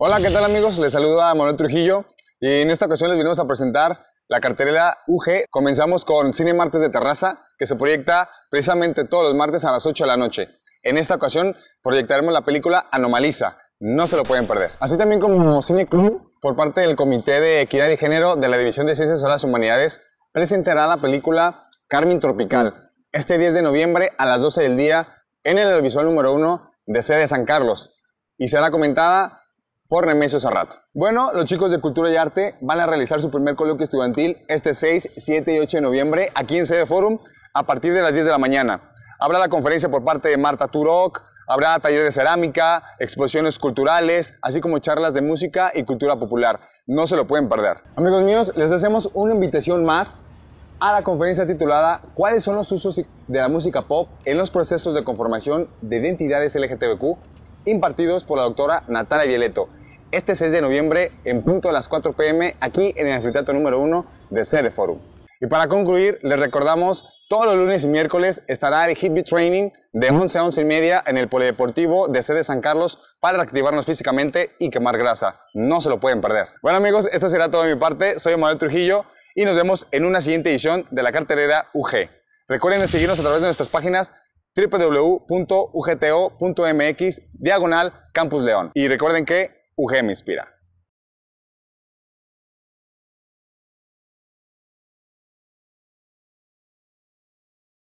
Hola, ¿qué tal amigos? Les saluda Manuel Trujillo y en esta ocasión les venimos a presentar la cartelera UG. Comenzamos con Cine Martes de Terraza, que se proyecta precisamente todos los martes a las 8 de la noche. En esta ocasión proyectaremos la película Anomaliza, no se lo pueden perder. Así también como Cine Club, por parte del Comité de Equidad y Género de la División de Ciencias de las Humanidades, presentará la película Carmen Tropical, este 10 de noviembre a las 12 del día en el audiovisual número 1 de sede de San Carlos y será comentada por Nemesio rato. Bueno, los chicos de Cultura y Arte van a realizar su primer coloquio estudiantil este 6, 7 y 8 de noviembre aquí en Sede Forum a partir de las 10 de la mañana. Habrá la conferencia por parte de Marta Turok, habrá talleres de cerámica, exposiciones culturales, así como charlas de música y cultura popular. No se lo pueden perder. Amigos míos, les hacemos una invitación más a la conferencia titulada ¿Cuáles son los usos de la música pop en los procesos de conformación de identidades LGTBQ? impartidos por la doctora Natalia Vieleto este 6 de noviembre en punto a las 4 pm aquí en el anfiteatro número 1 de Cede Forum. Y para concluir, les recordamos, todos los lunes y miércoles estará el Beat Training de 11 a 11 y media en el Polideportivo de Sede San Carlos para activarnos físicamente y quemar grasa. No se lo pueden perder. Bueno amigos, esto será todo de mi parte. Soy Manuel Trujillo y nos vemos en una siguiente edición de la carterera UG. Recuerden seguirnos a través de nuestras páginas www.ugto.mx diagonal Campus León. Y recuerden que UGM Inspira.